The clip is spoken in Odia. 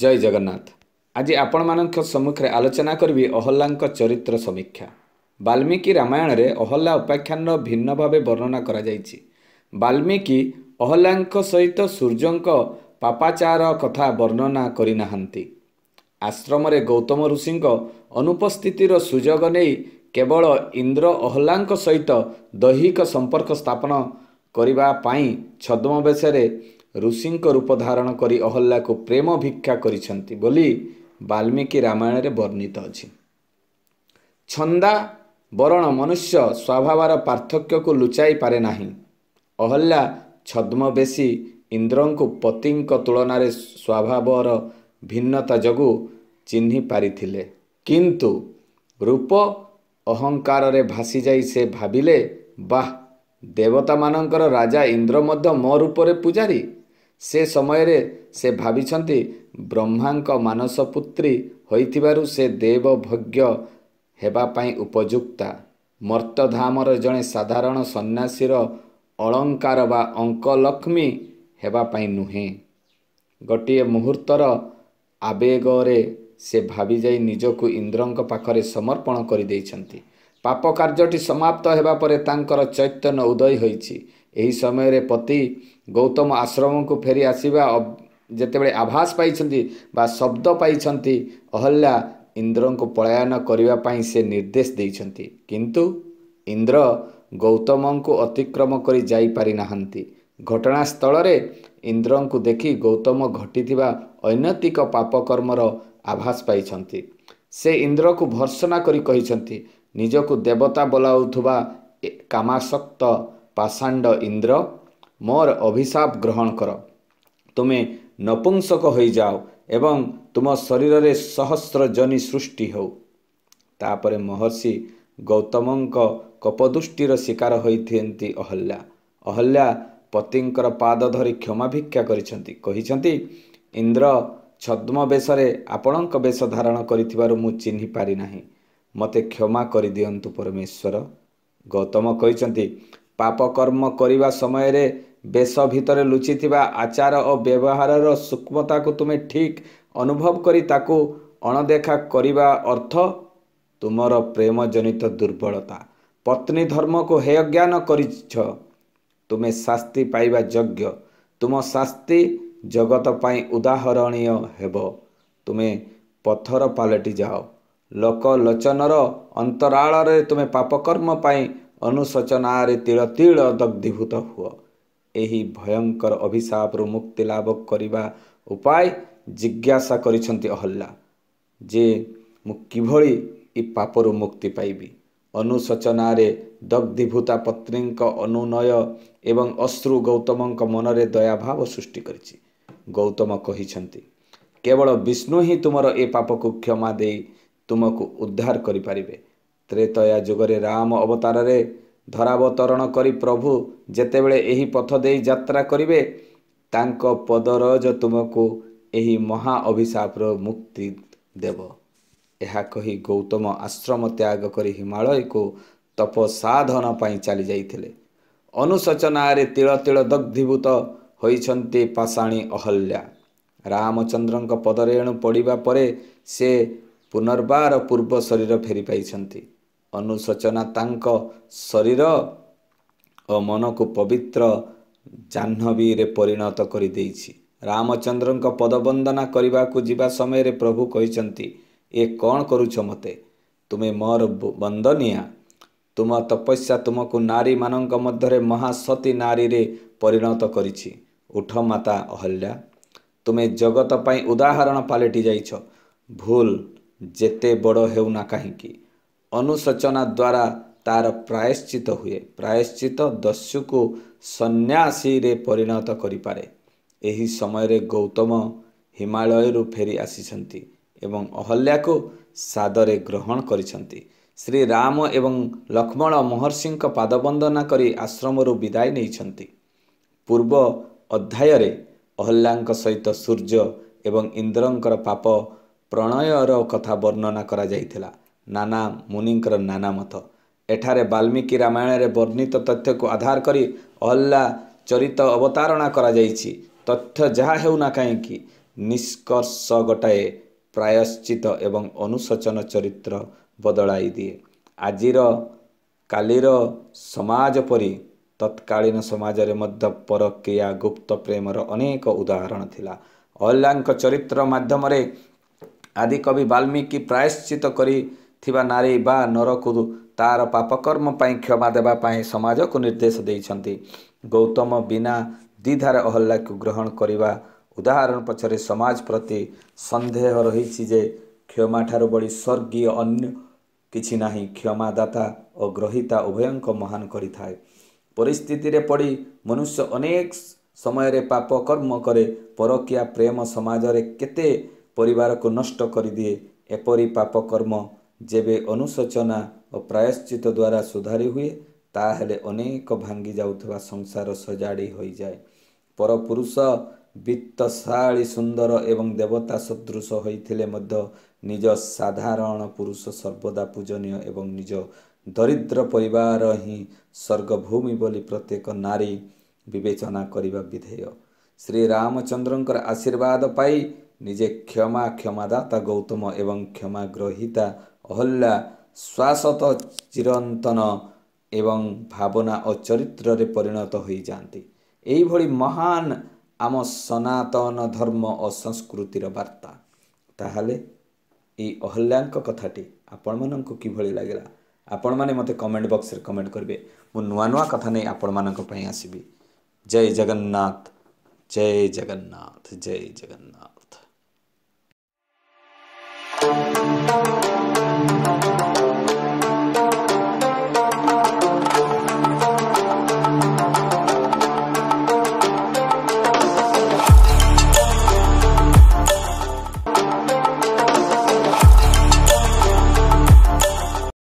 ଜୟ ଜଗନ୍ନାଥ ଆଜି ଆପଣମାନଙ୍କ ସମ୍ମୁଖରେ ଆଲୋଚନା କରିବି ଅହଲ୍ଲାଙ୍କ ଚରିତ୍ର ସମୀକ୍ଷା ବାଲ୍ମୀକି ରାମାୟଣରେ ଅହଲ୍ଲା ଉପାଖ୍ୟାନର ଭିନ୍ନ ଭାବେ ବର୍ଣ୍ଣନା କରାଯାଇଛି ବାଲ୍ମୀକି ଅହଲ୍ଲାଙ୍କ ସହିତ ସୂର୍ଯ୍ୟଙ୍କ ପାପାଚାର କଥା ବର୍ଣ୍ଣନା କରିନାହାନ୍ତି ଆଶ୍ରମରେ ଗୌତମ ଋଷିଙ୍କ ଅନୁପସ୍ଥିତିର ସୁଯୋଗ ନେଇ କେବଳ ଇନ୍ଦ୍ର ଅହଲ୍ଲାଙ୍କ ସହିତ ଦୈହିକ ସମ୍ପର୍କ ସ୍ଥାପନ କରିବା ପାଇଁ ଛଦ୍ମବେଶରେ ଋଷିଙ୍କ ରୂପ ଧାରଣ କରି ଅହଲ୍ଲାକୁ ପ୍ରେମ ଭିକ୍ଷା କରିଛନ୍ତି ବୋଲି ବାଲ୍ମୀକି ରାମାୟଣରେ ବର୍ଣ୍ଣିତ ଅଛି ଛନ୍ଦା ବରଣ ମନୁଷ୍ୟ ସ୍ୱଭାବର ପାର୍ଥକ୍ୟକୁ ଲୁଚାଇ ପାରେ ନାହିଁ ଅହଲ୍ଲା ଛଦ୍ମବେଶୀ ଇନ୍ଦ୍ରଙ୍କୁ ପତିଙ୍କ ତୁଳନାରେ ସ୍ୱଭାବର ଭିନ୍ନତା ଯୋଗୁଁ ଚିହ୍ନି ପାରିଥିଲେ କିନ୍ତୁ ରୂପ ଅହଙ୍କାରରେ ଭାସିଯାଇ ସେ ଭାବିଲେ ବାହ ଦେବତାମାନଙ୍କର ରାଜା ଇନ୍ଦ୍ର ମଧ୍ୟ ମୋ ରୂପରେ ପୂଜାରୀ ସେ ସମୟରେ ସେ ଭାବିଛନ୍ତି ବ୍ରହ୍ମାଙ୍କ ମାନସ ପୁତ୍ରୀ ହୋଇଥିବାରୁ ସେ ଦେବଭଜ୍ଞ ହେବା ପାଇଁ ଉପଯୁକ୍ତା ମର୍ତ୍ତଧାମର ଜଣେ ସାଧାରଣ ସନ୍ନ୍ୟାସୀର ଅଳଙ୍କାର ବା ଅଙ୍କ ଲକ୍ଷ୍ମୀ ହେବା ପାଇଁ ନୁହେଁ ଗୋଟିଏ ମୁହୂର୍ତ୍ତର ଆବେଗରେ ସେ ଭାବିଯାଇ ନିଜକୁ ଇନ୍ଦ୍ରଙ୍କ ପାଖରେ ସମର୍ପଣ କରିଦେଇଛନ୍ତି ପାପ କାର୍ଯ୍ୟଟି ସମାପ୍ତ ହେବା ପରେ ତାଙ୍କର ଚୈତନ୍ୟ ଉଦୟ ହୋଇଛି ଏହି ସମୟରେ ପତି ଗୌତମ ଆଶ୍ରମକୁ ଫେରି ଆସିବା ଯେତେବେଳେ ଆଭାସ ପାଇଛନ୍ତି ବା ଶବ୍ଦ ପାଇଛନ୍ତି ଅହଲ୍ୟା ଇନ୍ଦ୍ରଙ୍କୁ ପଳାୟନ କରିବା ପାଇଁ ସେ ନିର୍ଦ୍ଦେଶ ଦେଇଛନ୍ତି କିନ୍ତୁ ଇନ୍ଦ୍ର ଗୌତମଙ୍କୁ ଅତିକ୍ରମ କରି ଯାଇପାରିନାହାନ୍ତି ଘଟଣାସ୍ଥଳରେ ଇନ୍ଦ୍ରଙ୍କୁ ଦେଖି ଗୌତମ ଘଟିଥିବା ଅନୈତିକ ପାପକର୍ମର ଆଭାସ ପାଇଛନ୍ତି ସେ ଇନ୍ଦ୍ରକୁ ଭର୍ସନା କରି କହିଛନ୍ତି ନିଜକୁ ଦେବତା ବୋଲାଉଥିବା କାମାସକ୍ତ ପାଷାଣ୍ଡ ଇନ୍ଦ୍ର ମୋର ଅଭିଶାପ ଗ୍ରହଣ କର ତୁମେ ନପୁଂସକ ହୋଇଯାଅ ଏବଂ ତୁମ ଶରୀରରେ ସହସ୍ର ଜନି ସୃଷ୍ଟି ହେଉ ତାପରେ ମହର୍ଷି ଗୌତମଙ୍କ କପଦୃଷ୍ଟିର ଶିକାର ହୋଇଥାନ୍ତି ଅହଲ୍ୟା ଅହଲ୍ୟା ପତିଙ୍କର ପାଦ ଧରି କ୍ଷମା ଭିକ୍ଷା କରିଛନ୍ତି କହିଛନ୍ତି ଇନ୍ଦ୍ର ଛଦ୍ମ ବେଶରେ ଆପଣଙ୍କ ବେଶ ଧାରଣ କରିଥିବାରୁ ମୁଁ ଚିହ୍ନି ପାରିନାହିଁ ମୋତେ କ୍ଷମା କରିଦିଅନ୍ତୁ ପରମେଶ୍ୱର ଗୌତମ କହିଛନ୍ତି ପାପକର୍ମ କରିବା ସମୟରେ ବେଶ ଭିତରେ ଲୁଚିଥିବା ଆଚାର ଓ ବ୍ୟବହାରର ସୂକ୍ଷ୍ମତାକୁ ତୁମେ ଠିକ୍ ଅନୁଭବ କରି ତାକୁ ଅଣଦେଖା କରିବା ଅର୍ଥ ତୁମର ପ୍ରେମ ଜନିତ ଦୁର୍ବଳତା ପତ୍ନୀ ଧର୍ମକୁ ହେୟ ଜ୍ଞାନ କରିଛ ତୁମେ ଶାସ୍ତି ପାଇବା ଯୋଗ୍ୟ ତୁମ ଶାସ୍ତି ଜଗତ ପାଇଁ ଉଦାହରଣୀୟ ହେବ ତୁମେ ପଥର ପାଲଟି ଯାଅ ଲୋକଲୋଚନର ଅନ୍ତରାଳରେ ତୁମେ ପାପକର୍ମ ପାଇଁ ଅନୁଶୋଚନାରେ ତିଳ ତିଳ ଦଗ୍ଧୀଭୂତ ହୁଅ ଏହି ଭୟଙ୍କର ଅଭିଶାପରୁ ମୁକ୍ତି ଲାଭ କରିବା ଉପାୟ ଜିଜ୍ଞାସା କରିଛନ୍ତି ଅହଲ୍ଲା ଯେ ମୁଁ କିଭଳି ଏ ପାପରୁ ମୁକ୍ତି ପାଇବି ଅନୁଶୋଚନାରେ ଦଗ୍ଧୀଭୂତା ପତ୍ନୀଙ୍କ ଅନୁନୟ ଏବଂ ଅଶ୍ରୁ ଗୌତମଙ୍କ ମନରେ ଦୟାଭାବ ସୃଷ୍ଟି କରିଛି ଗୌତମ କହିଛନ୍ତି କେବଳ ବିଷ୍ଣୁ ହିଁ ତୁମର ଏ ପାପକୁ କ୍ଷମା ଦେଇ ତୁମକୁ ଉଦ୍ଧାର କରିପାରିବେ ତ୍ରେତୟା ଯୁଗରେ ରାମ ଅବତାରରେ ଧରାବତରଣ କରି ପ୍ରଭୁ ଯେତେବେଳେ ଏହି ପଥ ଦେଇ ଯାତ୍ରା କରିବେ ତାଙ୍କ ପଦରଜ ତୁମକୁ ଏହି ମହା ଅଭିଶାପର ମୁକ୍ତି ଦେବ ଏହା କହି ଗୌତମ ଆଶ୍ରମ ତ୍ୟାଗ କରି ହିମାଳୟକୁ ତପ ସାଧନ ପାଇଁ ଚାଲିଯାଇଥିଲେ ଅନୁଶୋଚନାରେ ତିଳ ତିଳ ଦଗ୍ଧୀଭୂତ ହୋଇଛନ୍ତି ପାଷାଣୀ ଅହଲ୍ୟା ରାମଚନ୍ଦ୍ରଙ୍କ ପଦରେ ଏଣୁ ପଡ଼ିବା ପରେ ସେ ପୁନର୍ବାର ପୂର୍ବ ଶରୀର ଫେରି ପାଇଛନ୍ତି ଅନୁଶୋଚନା ତାଙ୍କ ଶରୀର ଓ ମନକୁ ପବିତ୍ର ଜାହ୍ନବୀରେ ପରିଣତ କରିଦେଇଛି ରାମଚନ୍ଦ୍ରଙ୍କ ପଦବନ୍ଦନା କରିବାକୁ ଯିବା ସମୟରେ ପ୍ରଭୁ କହିଛନ୍ତି ଏ କ'ଣ କରୁଛ ମୋତେ ତୁମେ ମୋର ବନ୍ଦନିଆ ତୁମ ତପସ୍ୟା ତୁମକୁ ନାରୀମାନଙ୍କ ମଧ୍ୟରେ ମହାସତୀ ନାରୀରେ ପରିଣତ କରିଛି ଉଠ ମାତା ଅହଲ୍ୟା ତୁମେ ଜଗତ ପାଇଁ ଉଦାହରଣ ପାଲଟି ଯାଇଛ ଭୁଲ ଯେତେ ବଡ଼ ହେଉନା କାହିଁକି ଅନୁଶୋଚନା ଦ୍ୱାରା ତାର ପ୍ରାୟଶ୍ଚିତ ହୁଏ ପ୍ରାୟଶ୍ଚିତ ଦସ୍ୟୁକୁ ସନ୍ନ୍ୟାସୀରେ ପରିଣତ କରିପାରେ ଏହି ସମୟରେ ଗୌତମ ହିମାଳୟରୁ ଫେରି ଆସିଛନ୍ତି ଏବଂ ଅହଲ୍ୟାକୁ ସାଦରେ ଗ୍ରହଣ କରିଛନ୍ତି ଶ୍ରୀରାମ ଏବଂ ଲକ୍ଷ୍ମଣ ମହର୍ଷିଙ୍କ ପାଦବନ୍ଦନା କରି ଆଶ୍ରମରୁ ବିଦାୟ ନେଇଛନ୍ତି ପୂର୍ବ ଅଧ୍ୟାୟରେ ଅହଲ୍ୟାଙ୍କ ସହିତ ସୂର୍ଯ୍ୟ ଏବଂ ଇନ୍ଦ୍ରଙ୍କର ପାପ ପ୍ରଣୟର କଥା ବର୍ଣ୍ଣନା କରାଯାଇଥିଲା ନାନା ମୁନିଙ୍କର ନାନା ମତ ଏଠାରେ ବାଲ୍ମୀକି ରାମାୟଣରେ ବର୍ଣ୍ଣିତ ତଥ୍ୟକୁ ଆଧାର କରି ଅହଲ୍ଲା ଚରିତ ଅବତାରଣା କରାଯାଇଛି ତଥ୍ୟ ଯାହା ହେଉନା କାହିଁକି ନିଷ୍କର୍ଷ ଗୋଟାଏ ପ୍ରାୟଶ୍ଚିତ ଏବଂ ଅନୁଶୋଚନ ଚରିତ୍ର ବଦଳାଇ ଦିଏ ଆଜିର କାଲିର ସମାଜ ପରି ତତ୍କାଳୀନ ସମାଜରେ ମଧ୍ୟ ପରକ୍ରିୟା ଗୁପ୍ତ ପ୍ରେମର ଅନେକ ଉଦାହରଣ ଥିଲା ଅହଲ୍ଲାଙ୍କ ଚରିତ୍ର ମାଧ୍ୟମରେ ଆଦିକବି ବାଲ୍ମୀକି ପ୍ରାୟଶ୍ଚିତ କରିଥିବା ନାରୀ ବା ନରକୁ ତାର ପାପକର୍ମ ପାଇଁ କ୍ଷମା ଦେବା ପାଇଁ ସମାଜକୁ ନିର୍ଦ୍ଦେଶ ଦେଇଛନ୍ତି ଗୌତମ ବିନା ଦ୍ୱିଧାରେ ଅହଲ୍ଲାକୁ ଗ୍ରହଣ କରିବା ଉଦାହରଣ ପଛରେ ସମାଜ ପ୍ରତି ସନ୍ଦେହ ରହିଛି ଯେ କ୍ଷମାଠାରୁ ବଳି ସ୍ୱର୍ଗୀୟ ଅନ୍ୟ କିଛି ନାହିଁ କ୍ଷମାଦାତା ଓ ଗ୍ରହିତା ଉଭୟଙ୍କ ମହାନ କରିଥାଏ ପରିସ୍ଥିତିରେ ପଡ଼ି ମନୁଷ୍ୟ ଅନେକ ସମୟରେ ପାପକର୍ମ କରେ ପରକୀୟା ପ୍ରେମ ସମାଜରେ କେତେ ପରିବାରକୁ ନଷ୍ଟ କରିଦିଏ ଏପରି ପାପକର୍ମ ଯେବେ ଅନୁଶୋଚନା ଓ ପ୍ରାୟଶ୍ଚିତ ଦ୍ୱାରା ସୁଧାରି ହୁଏ ତାହେଲେ ଅନେକ ଭାଙ୍ଗି ଯାଉଥିବା ସଂସାର ସଜାଡ଼ି ହୋଇଯାଏ ପରପୁରୁଷ ବିତ୍ତଶାଳୀ ସୁନ୍ଦର ଏବଂ ଦେବତା ସଦୃଶ ହୋଇଥିଲେ ମଧ୍ୟ ନିଜ ସାଧାରଣ ପୁରୁଷ ସର୍ବଦା ପୂଜନୀୟ ଏବଂ ନିଜ ଦରିଦ୍ର ପରିବାର ହିଁ ସ୍ୱର୍ଗଭୂମି ବୋଲି ପ୍ରତ୍ୟେକ ନାରୀ ବିବେଚନା କରିବା ବିଧେୟ ଶ୍ରୀରାମଚନ୍ଦ୍ରଙ୍କର ଆଶୀର୍ବାଦ ପାଇ ନିଜେ କ୍ଷମା କ୍ଷମାଦାତା ଗୌତମ ଏବଂ କ୍ଷମା କ୍ଷମାଗ୍ରହିତା ଅହଲ୍ୟା ଶ୍ୱାସତ ଚିରନ୍ତନ ଏବଂ ଭାବନା ଓ ଚରିତ୍ରରେ ପରିଣତ ହୋଇଯାଆନ୍ତି ଏହିଭଳି ମହାନ ଆମ ସନାତନ ଧର୍ମ ଓ ସଂସ୍କୃତିର ବାର୍ତ୍ତା ତାହେଲେ ଏଇ ଅହଲ୍ୟାଙ୍କ କଥାଟି ଆପଣମାନଙ୍କୁ କିଭଳି ଲାଗିଲା ଆପଣମାନେ ମୋତେ କମେଣ୍ଟ ବକ୍ସରେ କମେଣ୍ଟ କରିବେ ମୁଁ ନୂଆ ନୂଆ କଥା ନେଇ ଆପଣମାନଙ୍କ ପାଇଁ ଆସିବି ଜୟ ଜଗନ୍ନାଥ ଜୟ ଜଗନ୍ନାଥ ଜୟ ଜଗନ୍ନାଥ Thank you.